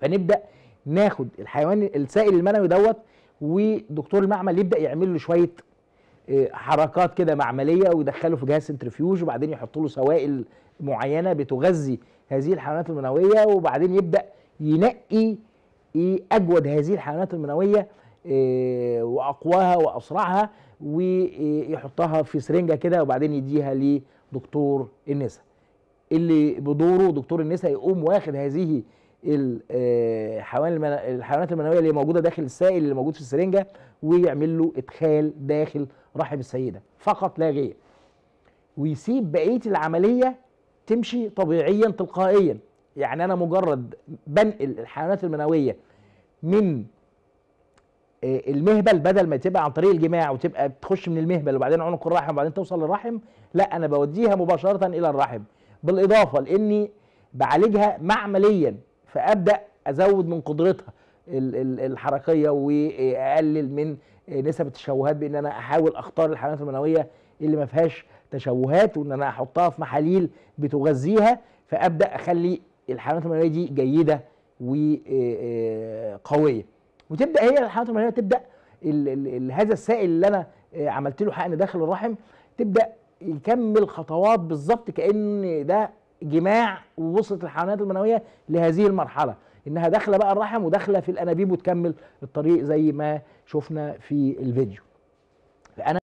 فنبدا ناخد الحيوان السائل المنوي دوت ودكتور المعمل يبدا يعمل له شويه آه، حركات كده معمليه ويدخله في جهاز سنترفيوج وبعدين يحط له سوائل معينه بتغذي هذه الحيوانات المنويه وبعدين يبدا ينقي اجود هذه الحيوانات المنويه آه، واقواها واسرعها ويحطها في سرنجه كده وبعدين يديها لدكتور النساء اللي بدوره دكتور النساء يقوم واخد هذه آه، الحيوانات المنويه اللي موجوده داخل السائل اللي موجود في السرنجه ويعمل له ادخال داخل رحم السيده فقط لا غير ويسيب بقيه العمليه تمشي طبيعيا تلقائيا يعني انا مجرد بنقل الحيوانات المنويه من آه، المهبل بدل ما تبقى عن طريق الجماع وتبقى بتخش من المهبل وبعدين عنق الرحم وبعدين توصل للرحم لا انا بوديها مباشره الى الرحم بالاضافه لاني بعالجها معمليا فابدا ازود من قدرتها الحركيه واقلل من نسب التشوهات بان انا احاول اختار الحيوانات المنويه اللي ما فيهاش تشوهات وان انا احطها في محاليل بتغذيها فابدا اخلي الحيوانات المنويه دي جيده وقويه آه، آه، وتبدا هي الحيوانات المنويه تبدا هذا السائل اللي انا آه، عملت له حقن داخل الرحم تبدا يكمل خطوات بالظبط كان ده جماع ووصلت الحيوانات المنويه لهذه المرحله انها داخله بقى الرحم وداخله في الانابيب وتكمل الطريق زي ما شفنا في الفيديو فانا